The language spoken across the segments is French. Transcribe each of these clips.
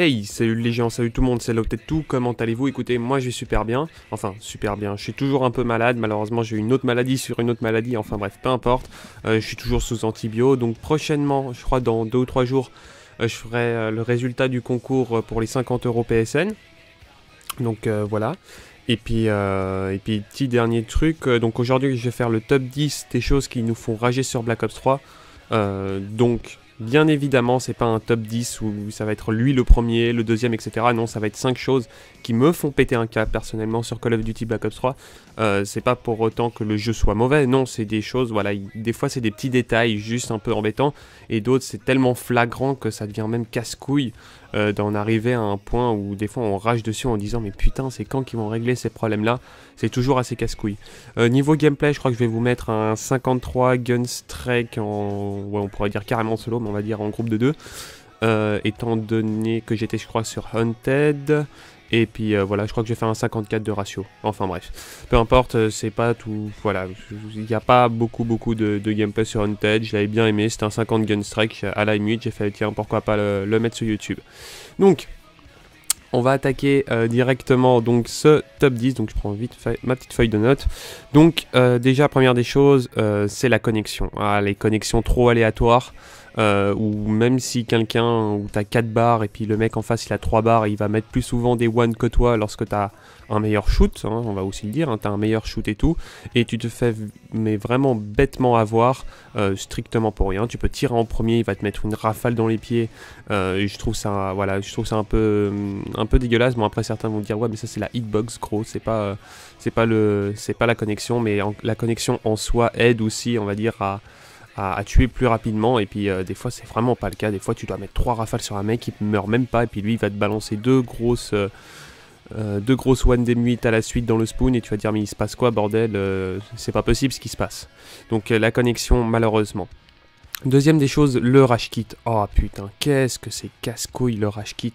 Hey, salut les gens, salut tout le monde, c'est être tout, comment allez-vous Écoutez, moi je vais super bien, enfin super bien, je suis toujours un peu malade, malheureusement j'ai une autre maladie sur une autre maladie, enfin bref, peu importe, euh, je suis toujours sous antibio, donc prochainement, je crois dans 2 ou 3 jours, euh, je ferai euh, le résultat du concours pour les 50 euros PSN, donc voilà. Et puis, et puis, petit dernier truc, donc aujourd'hui je vais faire le top 10 des choses qui nous font rager sur Black Ops 3, donc Bien évidemment, c'est pas un top 10 où ça va être lui le premier, le deuxième, etc. Non, ça va être 5 choses qui me font péter un cap personnellement sur Call of Duty Black Ops 3. Euh, c'est pas pour autant que le jeu soit mauvais, non, c'est des choses, voilà, des fois c'est des petits détails juste un peu embêtants, et d'autres c'est tellement flagrant que ça devient même casse-couille. Euh, d'en arriver à un point où des fois on rage dessus en disant mais putain c'est quand qu'ils vont régler ces problèmes là C'est toujours assez casse-couille. Euh, niveau gameplay je crois que je vais vous mettre un 53 Guns Strike en... Ouais, on pourrait dire carrément solo mais on va dire en groupe de deux. Euh, étant donné que j'étais je crois sur Hunted et puis euh, voilà, je crois que j'ai fait un 54 de ratio. Enfin bref, peu importe, euh, c'est pas tout. Voilà, il n'y a pas beaucoup beaucoup de, gameplay sur Hunted. Je l'avais bien aimé, c'était un 50 gun strike à la limite. J'ai fait tiens, pourquoi pas le, mettre sur YouTube. Donc, on va attaquer euh, directement donc ce top 10. Donc je prends vite ma petite feuille de notes. Donc déjà première des choses, c'est la connexion. Ah, les connexions trop aléatoires. Euh, ou même si quelqu'un, où t'as 4 barres et puis le mec en face il a 3 barres, il va mettre plus souvent des one que toi lorsque t'as un meilleur shoot, hein, on va aussi le dire, hein, t'as un meilleur shoot et tout, et tu te fais mais vraiment bêtement avoir, euh, strictement pour rien. Tu peux tirer en premier, il va te mettre une rafale dans les pieds, euh, et je trouve ça, voilà, je trouve ça un peu, un peu dégueulasse. Bon après certains vont dire ouais mais ça c'est la hitbox gros, c'est pas, c'est pas le, c'est pas la connexion, mais la connexion en soi aide aussi, on va dire à à, tuer plus rapidement. Et puis euh, des fois, c'est vraiment pas le cas. Des fois, tu dois mettre trois rafales sur un mec, il meurt même pas. Et puis lui, il va te balancer deux grosses. Euh, euh, deux grosses one d à la suite dans le spoon et tu vas dire mais il se passe quoi bordel c'est pas possible ce qui se passe donc la connexion malheureusement Deuxième des choses, le rash kit. Oh putain, qu'est-ce que c'est casse-couille le rash kit.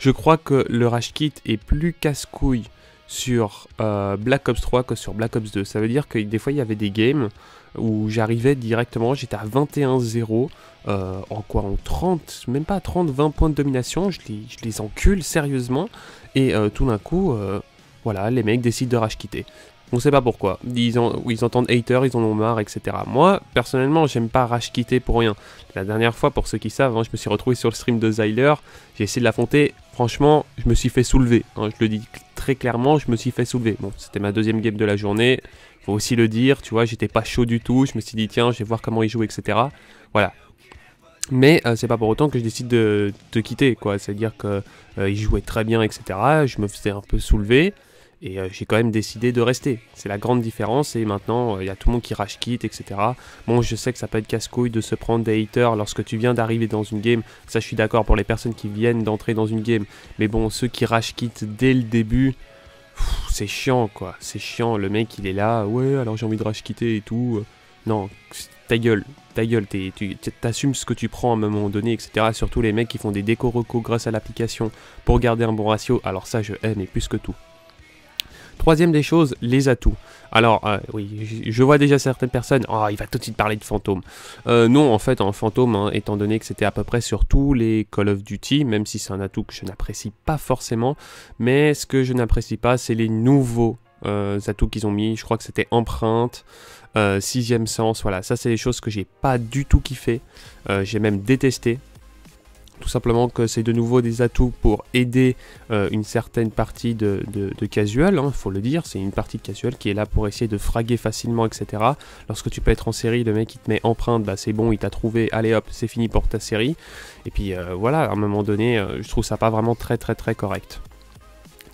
Je crois que le rush kit est plus casse-couille sur Black Ops 3 que sur Black Ops 2. Ça veut dire que des fois il y avait des games où j'arrivais directement, j'étais à 21-0, euh, en quoi En 30, même pas 30, 20 points de domination, je les, je les encule sérieusement, et euh, tout d'un coup, euh, voilà, les mecs décident de rage quitter. On sait pas pourquoi. Ils, ils entendent hater, ils en ont marre, etc. Moi, personnellement, j'aime pas rage quitter pour rien. La dernière fois, pour ceux qui savent, hein, je me suis retrouvé sur le stream de Zyler. J'ai essayé de l'affronter. Franchement, je me suis fait soulever. Hein. je le dis très clairement, je me suis fait soulever. Bon, c'était ma deuxième game de la journée. Faut aussi le dire, tu vois, j'étais pas chaud du tout, je me suis dit tiens, je vais voir comment il joue, etc. Voilà. Mais euh, c'est pas pour autant que je décide de, te quitter, quoi. C'est-à-dire que jouaient euh, jouait très bien, etc. Je me faisais un peu soulever et euh, j'ai quand même décidé de rester. C'est la grande différence et maintenant il y a tout le monde qui rage quitte, etc. Bon, je sais que ça peut être casse-couille de se prendre des haters lorsque tu viens d'arriver dans une game. Ça, je suis d'accord pour les personnes qui viennent d'entrer dans une game. Mais bon, ceux qui rage quitte dès le début, c'est chiant quoi, c'est chiant, le mec il est là, ouais alors j'ai envie de rage quitter et tout. Non, ta gueule, ta gueule, t'assumes ce que tu prends à un moment donné, etc. Surtout les mecs qui font des déco grâce à l'application pour garder un bon ratio, alors ça je hais et plus que tout. Troisième des choses, les atouts. Alors, euh, oui, je vois déjà certaines personnes, oh, il va tout de suite parler de fantômes. Euh, non, en fait, en fantôme, hein, étant donné que c'était à peu près sur tous les Call of Duty, même si c'est un atout que je n'apprécie pas forcément, mais ce que je n'apprécie pas, c'est les nouveaux euh, atouts qu'ils ont mis. Je crois que c'était empreinte, sixième sens. Voilà, ça c'est des choses que j'ai pas du tout kiffé. j'ai même détesté tout simplement que c'est de nouveau des atouts pour aider euh, une certaine partie de, de, casual, il hein, faut le dire, c'est une partie de casual qui est là pour essayer de fraguer facilement, etc. Lorsque tu peux être en série, le mec il te met empreinte, bah, c'est bon, il t'a trouvé, allez hop, c'est fini pour ta série. Et puis euh, voilà, à un moment donné, euh, je trouve ça pas vraiment très très très correct.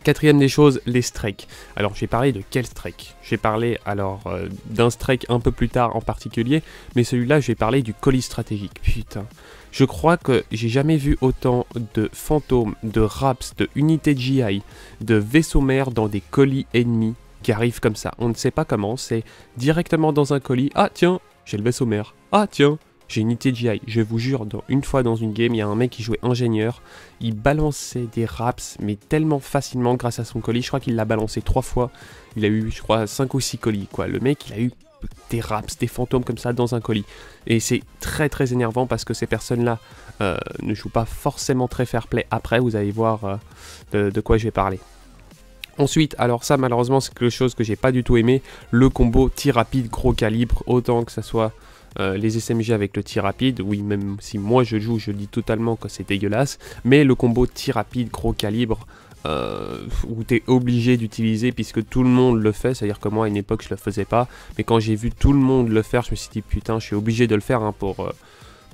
Quatrième des choses, les strikes. Alors j'ai parlé de quel strike J'ai parlé alors euh, d'un strike un peu plus tard en particulier, mais celui-là j'ai parlé du colis stratégique. Putain. Je crois que j'ai jamais vu autant de fantômes, de raps, de unités GI, de vaisseaux mères dans des colis ennemis qui arrivent comme ça. On ne sait pas comment, c'est directement dans un colis. Ah tiens, j'ai le vaisseau mère. Ah tiens, j'ai une ITGI, je vous jure, une fois dans une game, il y a un mec qui jouait ingénieur, il balançait des raps, mais tellement facilement grâce à son colis, je crois qu'il l'a balancé trois fois, il a eu, je crois, 5 ou 6 colis, quoi. Le mec, il a eu des raps, des fantômes comme ça dans un colis. Et c'est très très énervant parce que ces personnes-là euh, ne jouent pas forcément très fair play après, vous allez voir euh, de, de quoi je vais parler. Ensuite, alors ça malheureusement c'est quelque chose que j'ai pas du tout aimé, le combo tir rapide gros calibre, autant que ça soit euh, les SMG avec le tir rapide, oui, même si moi je joue, je dis totalement que c'est dégueulasse, mais le combo tir rapide, gros calibre, euh, où t'es obligé d'utiliser puisque tout le monde le fait, c'est-à-dire que moi à une époque je le faisais pas, mais quand j'ai vu tout le monde le faire, je me suis dit putain, je suis obligé de le faire hein, pour. Euh,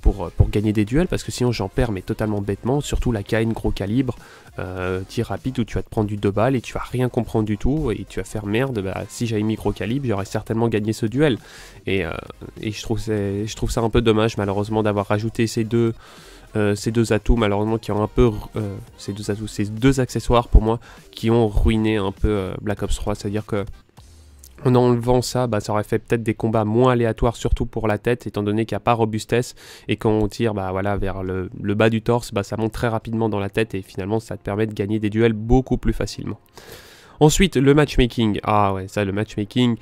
euh, pour, gagner des duels, parce que sinon j'en perds, mais totalement bêtement, surtout la KN gros calibre, euh, tir rapide où tu vas te prendre du 2 balles et tu vas rien comprendre du tout, et tu vas faire merde, bah, si j'avais mis gros calibre, j'aurais certainement gagné ce duel. Et, euh, je, trouve je trouve ça un peu dommage, malheureusement, d'avoir rajouté ces deux... ces deux atouts malheureusement qui ont un peu ces deux ces deux accessoires pour moi qui ont ruiné un peu Black Ops 3, c'est-à-dire que en enlevant ça, bah, ça aurait fait peut-être des combats moins aléatoires, surtout pour la tête, étant donné qu'il n'y a pas robustesse. Et quand on tire bah, voilà, vers le, bas du torse, bah, ça monte très rapidement dans la tête et finalement ça te permet de gagner des duels beaucoup plus facilement. Ensuite, le matchmaking. Ah ouais, ça, le matchmaking,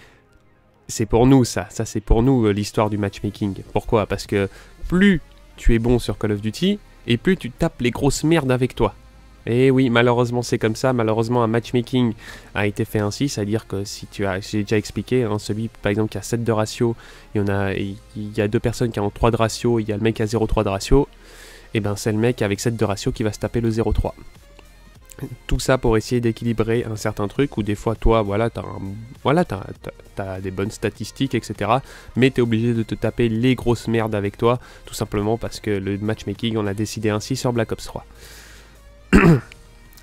c'est pour nous ça. Ça, c'est pour nous euh, l'histoire du matchmaking. Pourquoi Parce que plus tu es bon sur Call of Duty, et plus tu tapes les grosses merdes avec toi. Et eh oui, malheureusement c'est comme ça, malheureusement un matchmaking a été fait ainsi, c'est-à-dire que si tu as, j'ai déjà expliqué, hein, celui par exemple qui a 7 de ratio, il y, a, il y a deux personnes qui ont 3 de ratio, il y a le mec à a 0,3 de ratio, et eh ben c'est le mec avec 7 de ratio qui va se taper le 0,3. Tout ça pour essayer d'équilibrer un certain truc où des fois toi voilà t'as voilà, as, des bonnes statistiques etc mais t'es obligé de te taper les grosses merdes avec toi tout simplement parce que le matchmaking on a décidé ainsi sur Black Ops 3.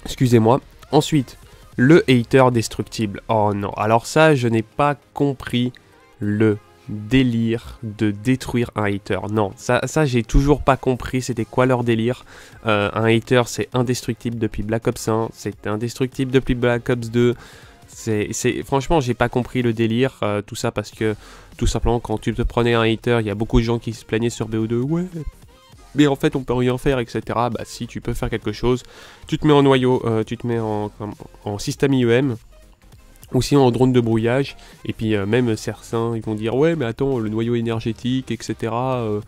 Excusez-moi. Ensuite, le hater destructible. Oh non, alors ça, je n'ai pas compris le délire de détruire un hater. Non, ça, ça j'ai toujours pas compris c'était quoi leur délire. Euh, un hater, c'est indestructible depuis Black Ops 1, c'est indestructible depuis Black Ops 2. C'est, franchement, j'ai pas compris le délire, euh, tout ça parce que tout simplement quand tu te prenais un hater, il y a beaucoup de gens qui se plaignaient sur BO2, ouais, mais en fait on peut rien faire, etc. Bah si tu peux faire quelque chose, tu te mets en noyau, euh, tu te mets en, système IEM, aussi en drone de brouillage. Et puis euh, même certains ils vont dire ouais mais attends le noyau énergétique etc. Euh,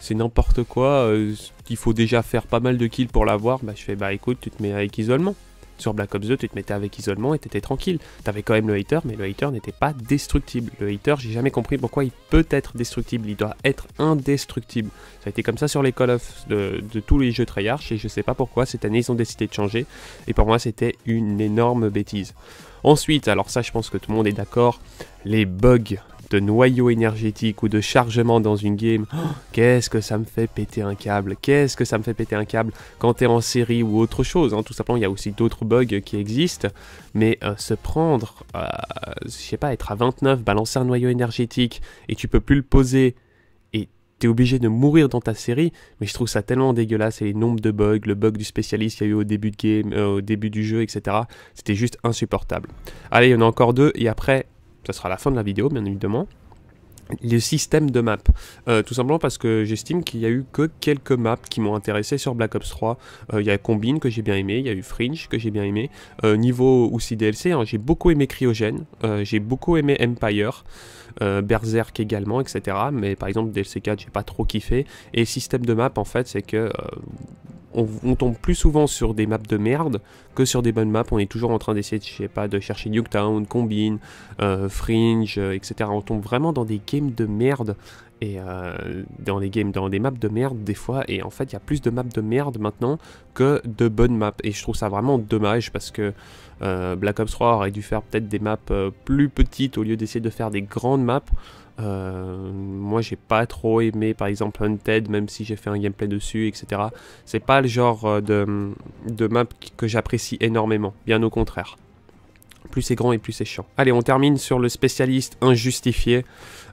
c'est n'importe quoi, il qu'il faut déjà faire pas mal de kills pour l'avoir. Bah je fais bah écoute tu te mets avec isolement. Sur Black Ops 2, tu te mettais avec isolement et t'étais tranquille. T'avais quand même le hater, mais le hater n'était pas destructible. Le hater, j'ai jamais compris pourquoi il peut être destructible. Il doit être indestructible. Ça a été comme ça sur les Call of de, de tous les jeux Treyarch et je sais pas pourquoi cette année ils ont décidé de changer. Et pour moi, c'était une énorme bêtise. Ensuite, alors ça, je pense que tout le monde est d'accord, les bugs de noyau énergétique ou de chargement dans une game, oh, qu'est-ce que ça me fait péter un câble Qu'est-ce que ça me fait péter un câble quand t'es en série ou autre chose hein? Tout simplement, il y a aussi d'autres bugs qui existent, mais euh, se prendre, euh, je sais pas, être à 29, balancer un noyau énergétique et tu peux plus le poser et t'es obligé de mourir dans ta série, mais je trouve ça tellement dégueulasse et les nombres de bugs, le bug du spécialiste qu'il y a eu au début, de game, euh, au début du jeu, etc. C'était juste insupportable. Allez, il y en a encore deux, et après, ça sera la fin de la vidéo bien évidemment, Le système de map. Euh, tout simplement parce que j'estime qu'il n'y a eu que quelques maps qui m'ont intéressé sur Black Ops 3. Euh, il y a Combine que j'ai bien aimé, il y a eu Fringe que j'ai bien aimé. Euh, niveau aussi DLC, hein, j'ai beaucoup aimé Cryogène, j'ai beaucoup aimé Empire, Berserk également, etc. Mais par exemple DLC 4, j'ai pas trop kiffé. Et système de map, en fait, c'est que on, tombe plus souvent sur des maps de merde que sur des bonnes maps. On est toujours en train d'essayer, de, je sais pas, de chercher Nuketown, Combine, euh, Fringe, euh, etc. On tombe vraiment dans des games de merde et euh, dans les games, dans des maps de merde des fois. Et en fait, il y a plus de maps de merde maintenant que de bonnes maps. Et je trouve ça vraiment dommage parce que Black Ops 3 aurait dû faire peut-être des maps plus petites au lieu d'essayer de faire des grandes maps. Euh, moi, j'ai pas trop aimé, par exemple, Hunted, même si j'ai fait un gameplay dessus, etc. C'est pas le genre euh, de, de map que j'apprécie énormément, bien au contraire. Plus c'est grand et plus c'est chiant. Allez, on termine sur le spécialiste injustifié.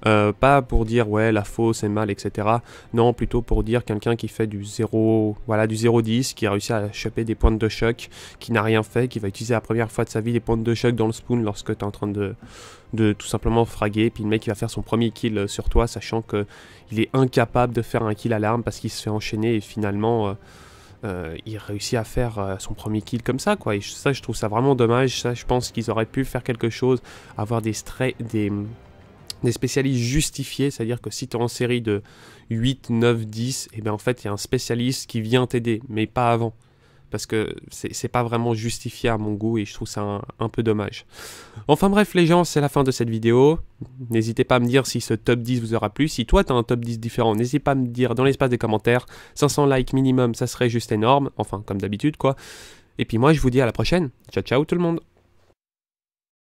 Euh, pas pour dire ouais la fausse c'est mal etc. Non, plutôt pour dire quelqu'un qui fait du 0 voilà du 0-10, qui a réussi à choper des pointes de choc, qui n'a rien fait, qui va utiliser la première fois de sa vie des pointes de choc dans le spoon lorsque tu es en train de, de tout simplement fraguer. Puis le mec il va faire son premier kill sur toi, sachant que il est incapable de faire un kill à l'arme parce qu'il se fait enchaîner et finalement. Euh, euh, il réussit à faire euh, son premier kill comme ça, quoi. Et ça, je trouve ça vraiment dommage. Ça, je pense qu'ils auraient pu faire quelque chose, avoir des, des, des spécialistes justifiés, c'est-à-dire que si tu es en série de 8, 9, 10, et bien en fait, il y a un spécialiste qui vient t'aider, mais pas avant parce que c'est pas vraiment justifié à mon goût et je trouve ça un, peu dommage. Enfin bref les gens, c'est la fin de cette vidéo. N'hésitez pas à me dire si ce top 10 vous aura plu. Si toi t'as un top 10 différent, n'hésite pas à me dire dans l'espace des commentaires. 500 likes minimum, ça serait juste énorme. Enfin comme d'habitude quoi. Et puis moi je vous dis à la prochaine. Ciao ciao tout le monde.